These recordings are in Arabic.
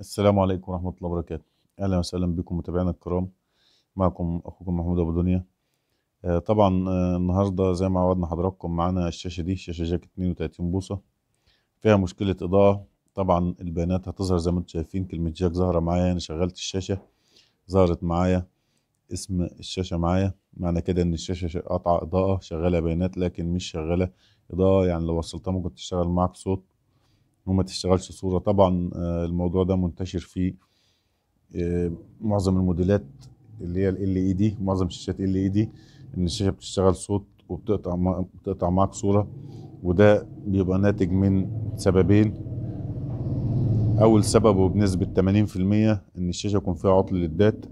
السلام عليكم ورحمة الله وبركاته أهلا وسهلا بكم متابعينا الكرام معكم أخوكم محمود أبو دنيا آه، طبعا آه، النهاردة زي ما عودنا حضراتكم معانا الشاشة دي شاشة جاك 32 بوصة فيها مشكلة إضاءة طبعا البيانات هتظهر زي ما انتم شايفين كلمة جاك ظهر معايا أنا شغلت الشاشة ظهرت معايا اسم الشاشة معايا معنى كده إن الشاشة قطع إضاءة شغالة بيانات لكن مش شغالة إضاءة يعني لو وصلتها ممكن تشتغل معاك صوت ان ما تشتغلش صوره طبعا آه، الموضوع ده منتشر في آه، معظم الموديلات اللي هي ال اي دي e معظم الشاشات ال اي e دي ان الشاشه بتشتغل صوت وبتقطع بتقطع معاك صوره وده بيبقى ناتج من سببين اول سبب وبنسبه 80% ان الشاشه يكون فيها عطل للدات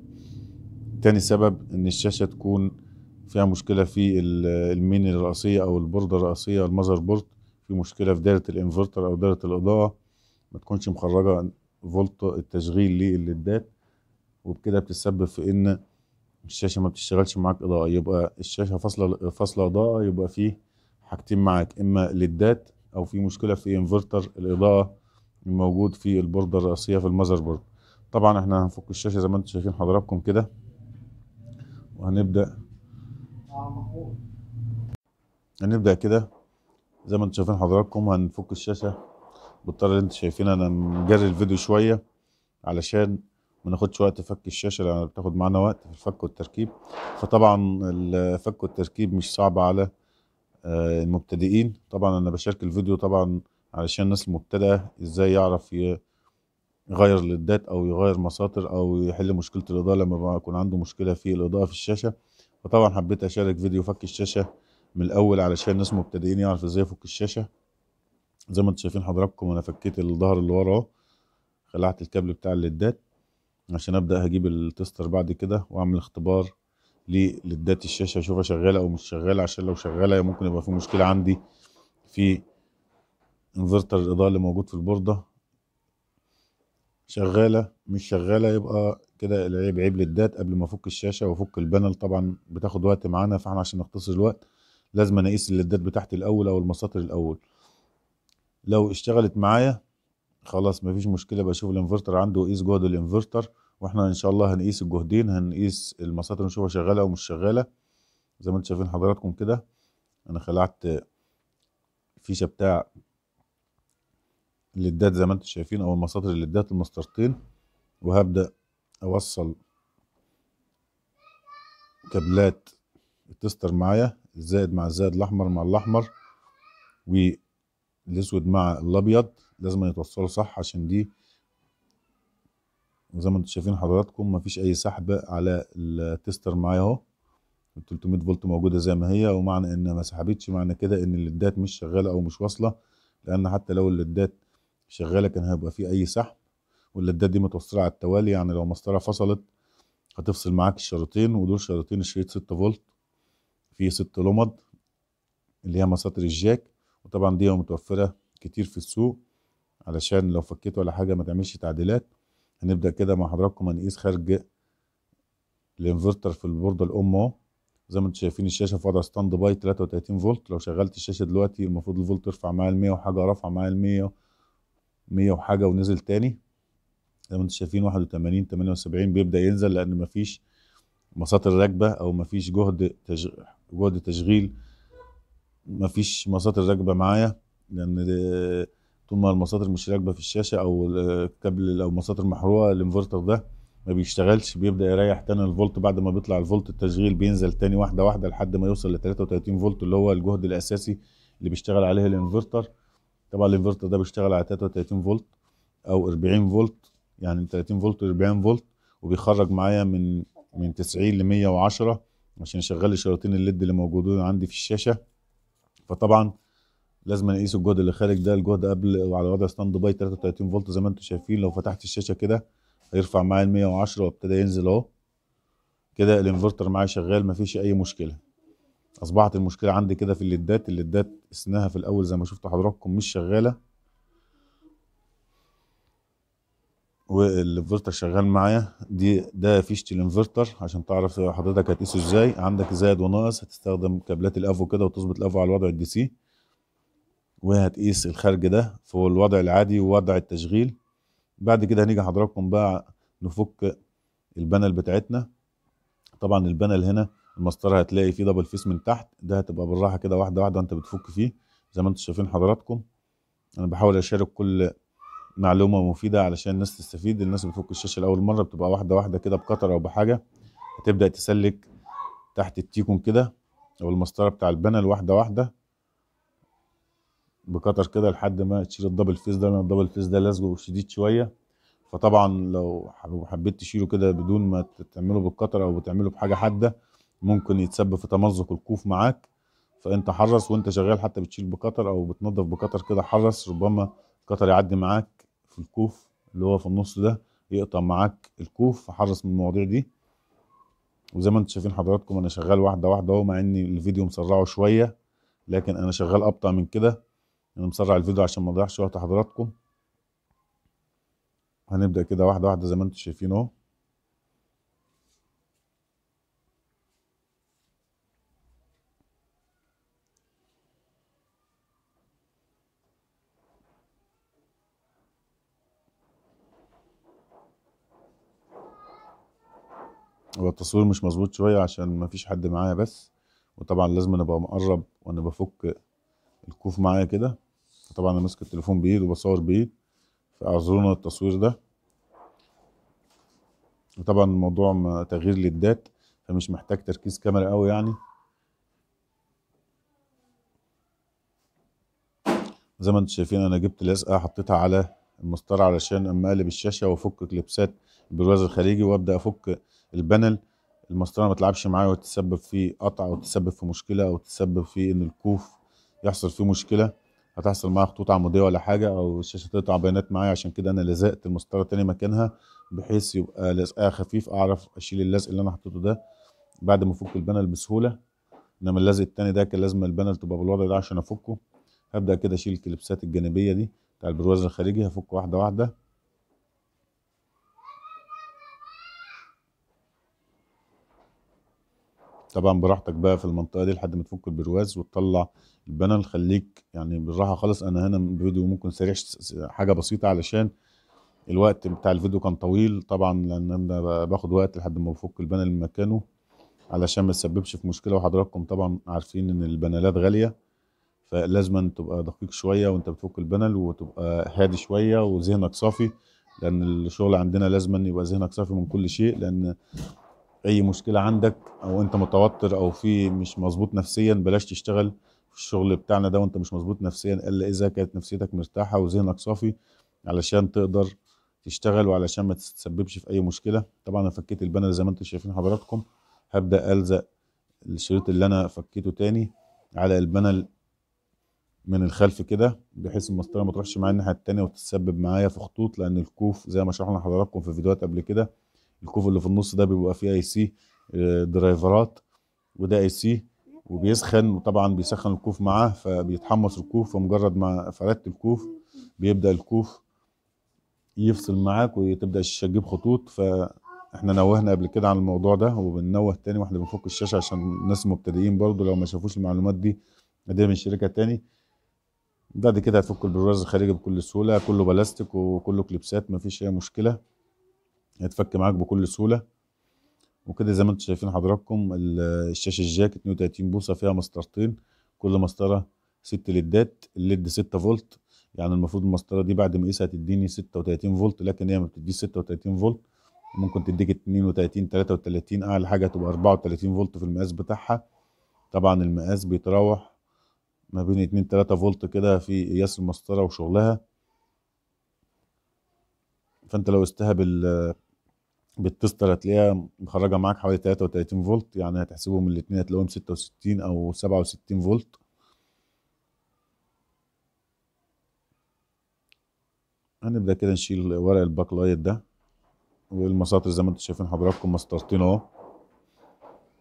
تاني سبب ان الشاشه تكون فيها مشكله في المين الرئيسيه او البورده الرئيسيه المذر بورد في مشكله في دايره الانفرتر او دايره الاضاءه ما تكونش مخرجه فولت التشغيل للليدات وبكده بتسبب في ان الشاشه ما بتشتغلش معاك اضاءه يبقى الشاشه فاصله فاصله اضاءه يبقى فيه حاجتين معاك اما ليدات او في مشكله في انفرتر الاضاءه الموجود في البورده الرئيسيه في المذر بورد طبعا احنا هنفك الشاشه زي ما انتم شايفين حضراتكم كده وهنبدا هنبدا كده زي ما انتم شايفين حضراتكم هنفك الشاشه بالطريقه اللي انتم شايفينها انا مجري الفيديو شويه علشان ما ناخدش وقت فك الشاشه لان بتاخد معانا وقت في الفك والتركيب فطبعا الفك والتركيب مش صعب على آه، المبتدئين طبعا انا بشارك الفيديو طبعا علشان الناس المبتدئه ازاي يعرف يغير الليدات او يغير مساطر او يحل مشكله الاضاءه لما يكون عنده مشكله في الاضاءه في الشاشه فطبعا حبيت اشارك فيديو فك الشاشه من الاول علشان الناس مبتدئين يعرفوا ازاي يفك الشاشه زي ما انتم شايفين حضراتكم انا فكيت الظهر اللي ورا خلعت الكابل بتاع الليدات عشان ابدا هجيب التستر بعد كده واعمل اختبار للدات الشاشه اشوفها شغاله او مش شغاله عشان لو شغاله ممكن يبقى في مشكله عندي في انفرتر الاضاءه اللي موجود في البورده شغاله مش شغاله يبقى كده العيب عيب للدات قبل ما افك الشاشه وافك البانل طبعا بتاخد وقت معانا فاحنا عشان نختصر الوقت لازم انا اقيس الليدات بتاعتي الاول او المساطر الاول لو اشتغلت معايا خلاص مفيش مشكله بشوف الانفرتر عنده واقيس جهد الانفرتر واحنا ان شاء الله هنقيس الجهدين هنقيس المساطر نشوفها شغاله او مش شغاله زي ما انتم شايفين حضراتكم كده انا خلعت الفيشه بتاع الليدات زي ما انتم شايفين او المساطر الليدات المسطرتين وهبدا اوصل كابلات التستر معايا الزائد مع الزائد الاحمر مع الاحمر والاسود مع الابيض لازم يتوصلوا صح عشان دي زي ما انتم شايفين حضراتكم مفيش اي سحب على التستر معايا اهو 300 فولت موجوده زي ما هي ومعنى ان ما سحبتش معنى كده ان الليدات مش شغاله او مش واصله لان حتى لو الليدات شغاله كان هيبقى فيه اي سحب والليدات دي متوصله على التوالي يعني لو مسطره فصلت هتفصل معاك الشريطين ودول شريطين الشريط 6 فولت في ست لمض اللي هي مساطر الجاك وطبعا دي متوفرة كتير في السوق علشان لو فكيت ولا حاجة ما تعملش تعديلات هنبدأ كده مع حضراتكم هنقيس خارج الانفرتر في البوردة الأم اهو زي ما انتم شايفين الشاشة في وضع ستاند باي 33 فولت لو شغلت الشاشة دلوقتي المفروض الفولت يرفع معايا ال 100 وحاجة رفع معايا ال 100 100 وحاجة ونزل تاني زي ما انتم شايفين 81 78 بيبدأ ينزل لأن مفيش مساطر راكبه او ما فيش جهد جهد تشغيل ما فيش مساطر راكبه معايا لان طول ما المساطر مش راكبه في الشاشه او الكابل او مساطر محروقه الانفرتر ده ما بيشتغلش بيبدا يريح تاني الفولت بعد ما بيطلع الفولت التشغيل بينزل تاني واحده واحده لحد ما يوصل ل 33 فولت اللي هو الجهد الاساسي اللي بيشتغل عليه الانفرتر طبعا الانفرتر ده بيشتغل على 33 فولت او 40 فولت يعني 30 فولت و40 فولت وبيخرج معايا من من 90 ل 110 عشان اشغل الشياطين الليد اللي موجودين عندي في الشاشه فطبعا لازم اقيس الجهد اللي خارج ده الجهد قبل وعلى وضع ستاند باي 33 فولت زي ما انتم شايفين لو فتحت الشاشه كده هيرفع معايا ال 110 وابتدى ينزل اهو كده الانفرتر معايا شغال مفيش اي مشكله اصبحت المشكله عندي كده في الليدات الليدات اسناها في الاول زي ما شفتوا حضراتكم مش شغاله والانفرتر شغال معايا دي ده فيشه الانفرتر عشان تعرف حضرتك هتقيسه ازاي عندك زائد وناقص هتستخدم كابلات الافو كده وتظبط الافو على الوضع الدي سي وهتقيس الخارج ده في الوضع العادي ووضع التشغيل بعد كده هنيجي حضراتكم بقى نفك البانل بتاعتنا طبعا البانل هنا المسطره هتلاقي فيه دبل فيس من تحت ده هتبقى بالراحه كده واحده واحده وانت بتفك فيه زي ما انتم شايفين حضراتكم انا بحاول اشارك كل معلومه مفيده علشان الناس تستفيد الناس بتفك الشاشه لاول مره بتبقى واحده واحده كده بقطر او بحاجه هتبدا تسلك تحت التيكون كده او المسطره بتاع البانل واحده واحده بقطر كده لحد ما تشيل الدبل فيس ده لان الدبل فيس ده لزج شديد شويه فطبعا لو حبيت تشيله كده بدون ما تعمله بالقطر او بتعمله بحاجه حاده ممكن يتسبب في تمزق الكوف معاك فانت حرص وانت شغال حتى بتشيل بقطر او بتنظف بقطر كده حرص ربما القطر يعدي معاك في الكوف اللي هو في النص ده يقطع معاك الكوف فحرص من المواضيع دي وزي ما انتم شايفين حضراتكم انا شغال واحده واحده اهو مع ان الفيديو مسرعه شويه لكن انا شغال ابطا من كده انا مسرع الفيديو عشان ما اضيعش وقت حضراتكم هنبدا كده واحده واحده زي ما انتم شايفين اهو هو التصوير مش مظبوط شويه عشان ما فيش حد معايا بس وطبعا لازم ابقى مقرب وانا بفك الكوف معايا كده طبعا انا ماسك التليفون بايد وبصور بايد فاعذرونا التصوير ده وطبعا الموضوع تغيير للدات فمش محتاج تركيز كاميرا قوي يعني زي ما انتم شايفين انا جبت لزقه حطيتها على المسطره علشان اما اقلب الشاشه وافك كليبسات البرواز الخارجي وابدا افك البانل المسطره ما تلعبش معايا وتسبب في قطع او في مشكله او تسبب في ان الكوف يحصل فيه مشكله هتحصل معايا خطوط عموديه ولا حاجه او الشاشه تقطع بيانات معايا عشان كده انا لزقت المسطره تاني مكانها بحيث يبقى لزقها خفيف اعرف اشيل اللزق اللي انا حطيته ده بعد ما افك البانل بسهوله انما اللزق التاني ده كان لازم البانل تبقى بالوضع ده عشان افكه هبدا كده اشيل الكليبسات الجانبيه دي بتاع البرواز الخارجي هفك واحده واحده طبعا براحتك بقى في المنطقه دي لحد ما تفك البرواز وتطلع البانل خليك يعني بالراحه خالص انا هنا فيديو ممكن سريع حاجه بسيطه علشان الوقت بتاع الفيديو كان طويل طبعا لان انا باخد وقت لحد ما بفك البانل من مكانه علشان ما تسببش في مشكله وحضراتكم طبعا عارفين ان البانلات غاليه فلازم تبقى دقيق شويه وانت بتفك البانل وتبقى هادي شويه وذهنك صافي لان الشغل عندنا لازم يبقى ذهنك صافي من كل شيء لان اي مشكله عندك او انت متوتر او في مش مظبوط نفسيا بلاش تشتغل في الشغل بتاعنا ده وانت مش مظبوط نفسيا الا اذا كانت نفسيتك مرتاحه وذهنك صافي علشان تقدر تشتغل وعلشان ما تتسببش في اي مشكله طبعا انا فكيت البانر زي ما انتم شايفين حضراتكم هبدا الزق الشريط اللي انا فكيته تاني على البانل من الخلف كده بحيث المسطره ما تروحش معايا الناحيه التانيه وتتسبب معايا في خطوط لان الكوف زي ما شرحنا لحضراتكم في فيديوهات قبل كده الكوف اللي في النص ده بيبقى فيه اي آه، سي درايفرات وده اي سي وبيسخن وطبعا بيسخن الكوف معاه فبيتحمص الكوف فمجرد ما فردت الكوف بيبدا الكوف يفصل معاك وتبدا الشاشه تجيب خطوط فاحنا نوهنا قبل كده عن الموضوع ده وبنوه تاني واحنا بنفك الشاشه عشان الناس المبتدئين برضو لو ما شافوش المعلومات دي اديها من شركه تاني بعد كده هتفك البراز الخارجي بكل سهوله كله بلاستيك وكله كليبسات مفيش اي مشكله هيتفك معاك بكل سهوله وكده زي ما انتم شايفين حضراتكم الشاشه الجاك 32 بوصه فيها مسطرتين كل مسطره 6 ليدات الليد 6 فولت يعني المفروض المسطره دي بعد ما اقيسها تديني 36 فولت لكن هي ما بتديش 36 فولت ممكن تديك 32 33 اعلى حاجه تبقى 34 فولت في المقاس بتاعها طبعا المقاس بيتراوح ما بين 2 3 فولت كده في قياس المسطره وشغلها فانت لو قستها بال بالتستر هتلاقيها مخرجه معاك حوالي 33 فولت يعني هتحسبهم الاثنين هتلاقيهم 66 او 67 فولت هنبدا كده نشيل ورق الباك لايت ده والمساطر زي ما انتم شايفين حضراتكم مسطرتين اهو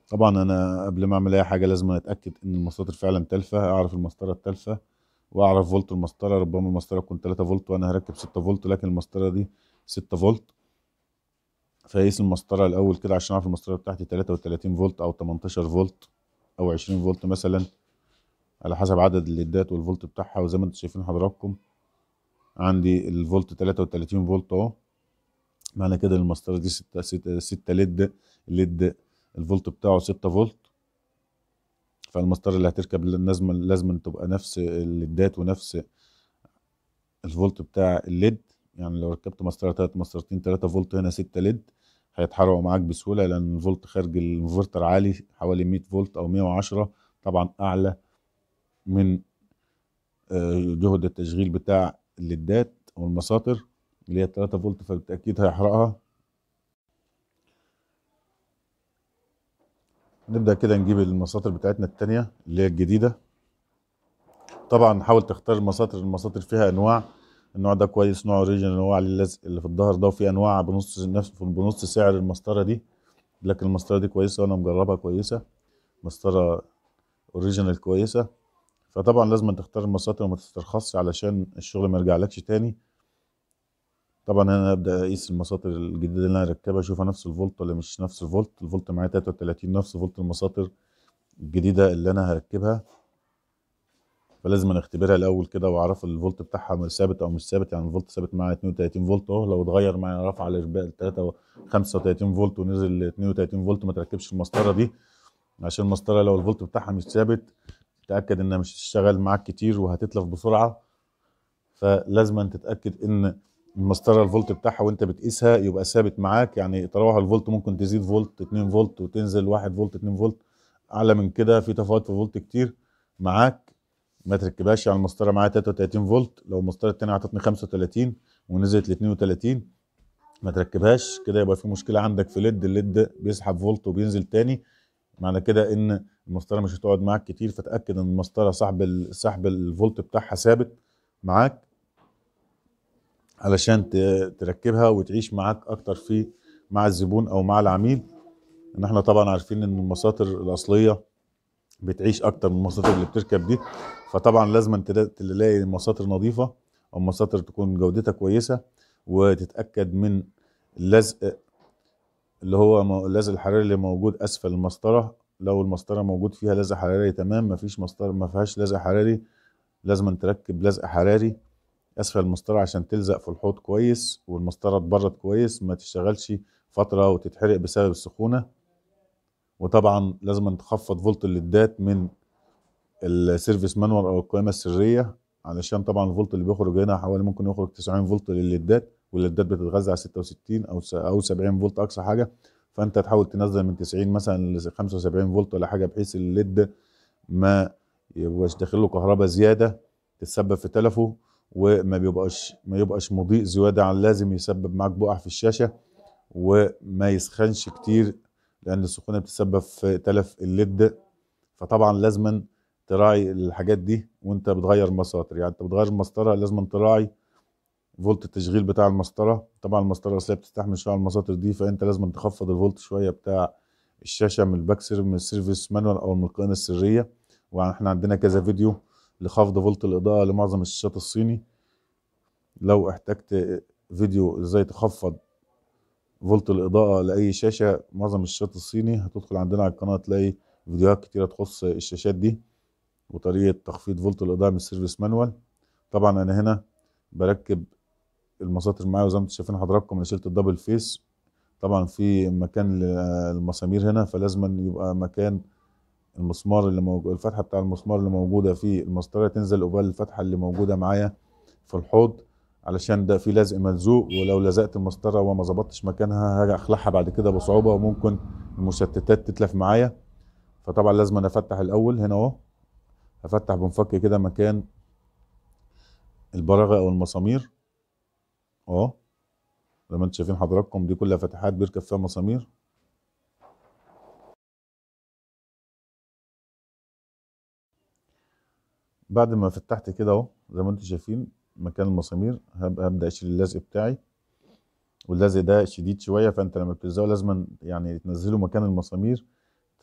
طبعا انا قبل ما اعمل اي حاجه لازم اتاكد ان المساطر فعلا تالفه اعرف المسطره التالفه واعرف فولت المسطره ربما المسطره تكون 3 فولت وانا هركب 6 فولت لكن المسطره دي 6 فولت فقيس المسطره الاول كده عشان اعرف المسطره بتاعتي 33 فولت او 18 فولت او 20 فولت مثلا على حسب عدد الليدات والفولت بتاعها وزي ما انتم شايفين حضراتكم عندي الفولت 33 فولت اهو معنى كده المسطره دي 6 6 6 ليد الليد الفولت بتاعه 6 فولت فالمسطره اللي هتركب لازم لازم تبقى نفس الليدات ونفس الفولت بتاع الليد يعني لو ركبت مسطره 3 مسطرتين 3 فولت هنا 6 ليد هيتحرقوا معاك بسهوله لان الفولت خارج الانفرتر عالي حوالي 100 فولت او 110 طبعا اعلى من آه، جهد التشغيل بتاع الليدات او المساطر اللي هي 3 فولت فبالتاكيد هيحرقها نبدا كده نجيب المساطر بتاعتنا التانية اللي هي الجديده طبعا حاول تختار المساطر المساطر فيها انواع النوع ده كويس نوع اوريجينال هو عليه اللزق اللي في الظهر ده وفي انواع بنص نفس بنص سعر المسطره دي لكن المسطره دي كويسه وانا مجربها كويسه مسطره اوريجينال كويسه فطبعا لازم تختار المساطر وما تسترخصش علشان الشغل ما يرجعلكش تاني طبعا انا ابدا اقيس المساطر الجديده اللي انا هركبها اشوفها نفس الفولت ولا مش نفس الفولت الفولت معايا 33 نفس فولت المساطر الجديده اللي انا هركبها فلازم نختبرها اختبرها الاول كده واعرف الفولت بتاعها ثابت او مش ثابت يعني الفولت ثابت معايا 32 فولت اهو لو اتغير معايا رفع على 3 35 فولت ونزل 32 فولت ما تركبش المسطره دي عشان المسطره لو الفولت بتاعها مش ثابت تتاكد انها مش هتشتغل معاك كتير وهتتلف بسرعه فلازم أن تتاكد ان المسطره الفولت بتاعها وانت بتقيسها يبقى ثابت معاك يعني تراوح الفولت ممكن تزيد فولت 2 فولت وتنزل 1 فولت 2 فولت اعلى من كده في تفاوت في فولت كتير معاك ما تركبهاش يعني المسطره معايا 33 فولت لو المسطره الثانيه عطتني 35 ونزلت ل 32 ما تركبهاش كده يبقى في مشكله عندك في ليد الليد بيسحب فولت وبينزل تاني معنى كده ان المسطره مش هتقعد معاك كتير فتاكد ان المسطره سحب سحب الفولت بتاعها ثابت معاك علشان تركبها وتعيش معاك اكتر في مع الزبون او مع العميل ان احنا طبعا عارفين ان المساطر الاصليه بتعيش اكتر من المساطر اللي بتركب دي فطبعا لازم تلاقي المساطر نظيفه او المساطر تكون جودتها كويسه وتتاكد من اللزق اللي هو اللزق الحراري اللي موجود اسفل المسطره لو المسطره موجود فيها لزق حراري تمام مفيش مسطره ما فيهاش لزق حراري لازم تركب لزق حراري اسفل المسطره عشان تلزق في الحوض كويس والمسطره تبرد كويس ما تشتغلش فتره وتتحرق بسبب السخونه وطبعا لازم تخفض فولت الليدات من السيرفيس مانوال او القائمه السريه علشان طبعا الفولت اللي بيخرج هنا حوالي ممكن يخرج 90 فولت للليدات والليدات بتتغذى على 66 او او 70 فولت اقصى حاجه فانت تحاول تنزل من 90 مثلا ل 75 فولت ولا حاجه بحيث الليد ما يبقاش داخل له كهرباء زياده تتسبب في تلفه وما بيبقاش ما يبقاش مضيء زياده عن لازم يسبب معاك بقع في الشاشه وما يسخنش كتير لان السخونه بتسبب في تلف الليد فطبعا لازما تراعي الحاجات دي وانت بتغير المساطر يعني انت بتغير المسطره لازم تراعي فولت التشغيل بتاع المسطره طبعا المسطره هي بتستحمل شويه المساطر دي فانت لازم تخفض الفولت شويه بتاع الشاشه من الباكسر من السيرفيس مانوال او من المقينه السريه واحنا عندنا كذا فيديو لخفض فولت الاضاءه لمعظم الشاشات الصيني لو احتجت فيديو ازاي تخفض فولت الاضاءه لاي شاشه معظم الشاشات الصيني هتدخل عندنا على القناه تلاقي فيديوهات كتيره تخص الشاشات دي وطريقه تخفيض فولت الاضاءه من السيرفيس مانوال طبعا انا هنا بركب المساطر معايا وزي ما انتم شايفين حضراتكم انا شلت الدبل فيس طبعا في مكان المسامير هنا فلازم يبقى مكان المسمار اللي موجود الفتحه بتاع المسمار اللي موجوده في المسطره تنزل قبال الفتحه اللي موجوده معايا في الحوض علشان ده في لزق ملزوق ولو لزقت المسطره وما ظبطتش مكانها هاجي اخلعها بعد كده بصعوبه وممكن المشتتات تتلف معايا فطبعا لازم انا افتح الاول هنا اهو هفتح بنفك كده مكان البراغي او المسامير اهو زي ما انتم شايفين حضراتكم دي كلها فتحات بيركب فيها مسامير بعد ما فتحت كده اهو زي ما انتم شايفين مكان المسامير هبدا اشيل اللزق بتاعي واللزق ده شديد شويه فانت لما بتلزقه لازما يعني تنزله مكان المسامير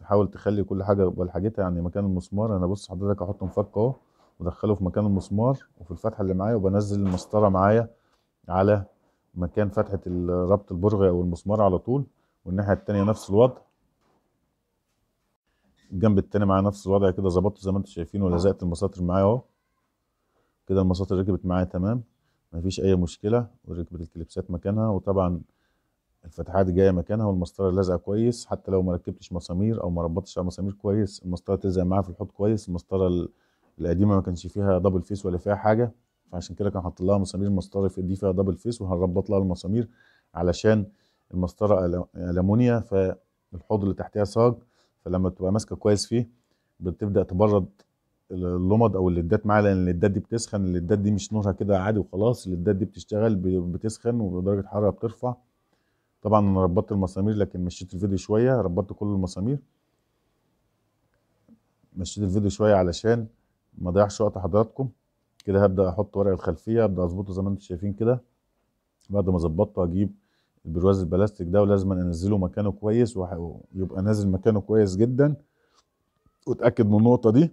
تحاول تخلي كل حاجه بلحجتها يعني مكان المسمار انا بص حضرتك احط مفك اهو وادخله في مكان المسمار وفي الفتحه اللي معايا وبنزل المسطره معايا على مكان فتحه ربط البرغي او المسمار على طول والناحيه الثانيه نفس الوضع الجنب الثاني معايا نفس الوضع كده ظبطته زي ما انتم شايفين ولزقت المساطر معايا اهو كده المساطر ركبت معايا تمام مفيش اي مشكله وركبت الكليبسات مكانها وطبعا الفتحات جايه مكانها والمسطره لازقه كويس حتى لو ما ركبتش مسامير او ما ربطتش على مسامير كويس المسطره تلزق معاها في الحوض كويس المسطره القديمه ما كانش فيها دبل فيس ولا فيها حاجه فعشان كده كان حاطط لها مسامير مسطره دي فيها دبل فيس وهنربط لها المسامير علشان المسطره الامونيا فالحوض اللي تحتها صاج فلما بتبقى ماسكه كويس فيه بتبدا تبرد اللمض او الليدات معاها لان الليدات دي بتسخن الليدات دي مش نورها كده عادي وخلاص الليدات دي بتشتغل بتسخن ودرجه حرارة بترفع طبعا انا ربطت المسامير لكن مشيت الفيديو شويه ربطت كل المسامير مشيت الفيديو شويه علشان ما اضيعش وقت حضراتكم كده هبدا احط ورق الخلفيه ابدا اظبطه زي ما انتم شايفين كده بعد ما ظبطته اجيب البرواز البلاستيك ده ولازم انزله مكانه كويس ويبقى نازل مكانه كويس جدا واتاكد من النقطه دي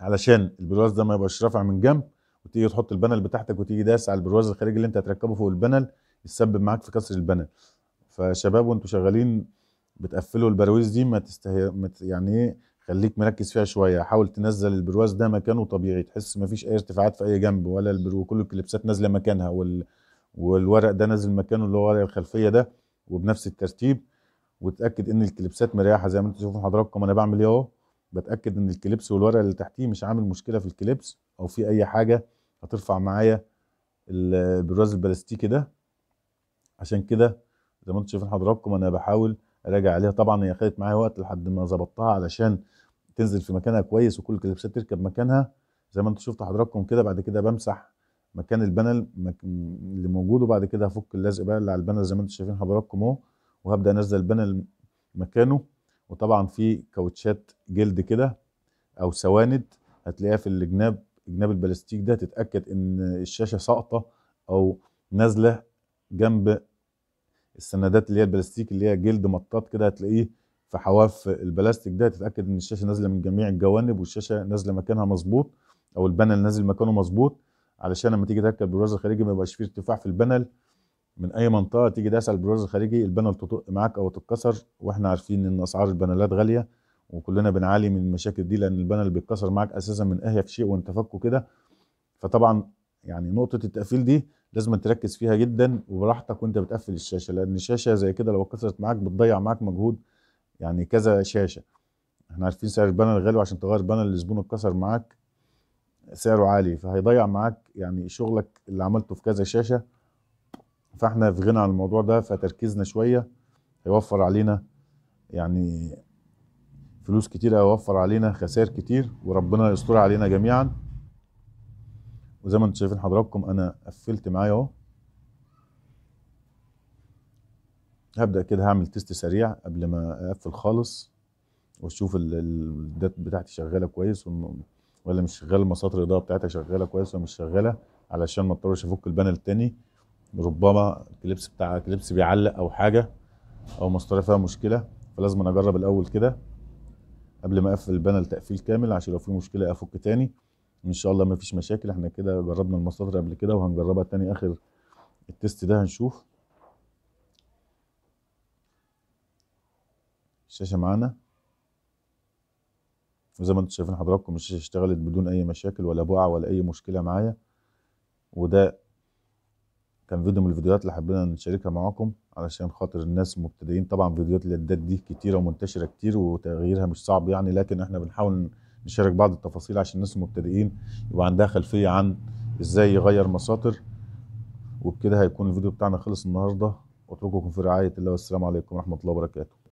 علشان البرواز ده ما يبقاش رافع من جنب وتيجي تحط البانل بتاعتك وتيجي داس على البرواز الخارجي اللي انت هتركبه فوق البانل يتسبب معاك في كسر البنا فشباب وانتوا شغالين بتقفلوا البراويز دي ما تسته... مت... يعني ايه خليك مركز فيها شويه حاول تنزل البرواز ده مكانه طبيعي تحس ما فيش اي ارتفاعات في اي جنب ولا البرو وكل الكليبسات نازله مكانها وال... والورق ده نازل مكانه اللي هو ورق الخلفيه ده وبنفس الترتيب وتاكد ان الكليبسات مريحه زي ما انتم شايفين حضراتكم انا بعمل ايه اهو بتاكد ان الكليبس والورق اللي تحتيه مش عامل مشكله في الكليبس او في اي حاجه هترفع معايا البرواز البلاستيكي ده عشان كده زي ما انتم شايفين حضراتكم انا بحاول اراجع عليها طبعا هي خدت معايا وقت لحد ما ظبطتها علشان تنزل في مكانها كويس وكل الكلبسات تركب مكانها زي ما انتم شفتوا حضراتكم كده بعد كده بمسح مكان البانل اللي موجود وبعد كده هفك اللزق بقى اللي على البانل زي ما انتم شايفين حضراتكم اهو وهبدا انزل البانل مكانه وطبعا في كاوتشات جلد كده او سواند هتلاقيها في الجناب جناب البلاستيك ده تتاكد ان الشاشه ساقطه او نازله جنب السندات اللي هي البلاستيك اللي هي جلد مطاط كده هتلاقيه في حواف البلاستيك ده تتاكد ان الشاشه نازله من جميع الجوانب والشاشه نازله مكانها مظبوط او البانل نازل مكانه مظبوط علشان لما تيجي تركب البراوزر الخارجي ما يبقاش فيه ارتفاع في البانل من اي منطقه تيجي داس على البراوزر الخارجي البانل تطق معاك او تتكسر واحنا عارفين ان اسعار البانلات غاليه وكلنا بنعالي من المشاكل دي لان البانل بيتكسر معاك اساسا من اهيف شيء وانت فكه كده فطبعا يعني نقطه التقفيل دي لازم تركز فيها جدا وبراحتك وانت بتقفل الشاشه لان الشاشه زي كده لو اتكسرت معاك بتضيع معاك مجهود يعني كذا شاشه احنا عارفين سعر البانل غالي وعشان تغير بانل الزبون اتكسر معاك سعره عالي فهيضيع معاك يعني شغلك اللي عملته في كذا شاشه فاحنا في غنى عن الموضوع ده فتركيزنا شويه هيوفر علينا يعني فلوس كتير هيوفر علينا خسائر كتير وربنا يستر علينا جميعا وزي ما انتم شايفين حضراتكم انا قفلت معايا اهو هبدا كده هعمل تيست سريع قبل ما اقفل خالص واشوف الدات بتاعتي شغاله كويس ولا مش شغاله المساطر الاضاءه بتاعتها شغاله كويس ولا مش شغاله علشان ما اضطرش افك البانل تاني ربما الكليبس بتاع الكليبس بيعلق او حاجه او مسطره فيها مشكله فلازم اجرب الاول كده قبل ما اقفل البانل تقفيل كامل عشان لو في مشكله افك تاني ان شاء الله مفيش مشاكل احنا كده جربنا المصادر قبل كده وهنجربها تاني اخر التست ده هنشوف الشاشه معانا وزي ما انتم شايفين حضراتكم الشاشه اشتغلت بدون اي مشاكل ولا بقع ولا اي مشكله معايا وده كان فيديو من الفيديوهات اللي حبينا نشاركها معاكم علشان خاطر الناس المبتدئين طبعا فيديوهات اليدات دي كتيره ومنتشره كتير وتغييرها مش صعب يعني لكن احنا بنحاول نشارك بعض التفاصيل عشان الناس المبتدئين يبقى عندها خلفيه عن ازاي يغير مساطر وبكده هيكون الفيديو بتاعنا خلص النهارده واترككم في رعايه الله والسلام عليكم ورحمه الله وبركاته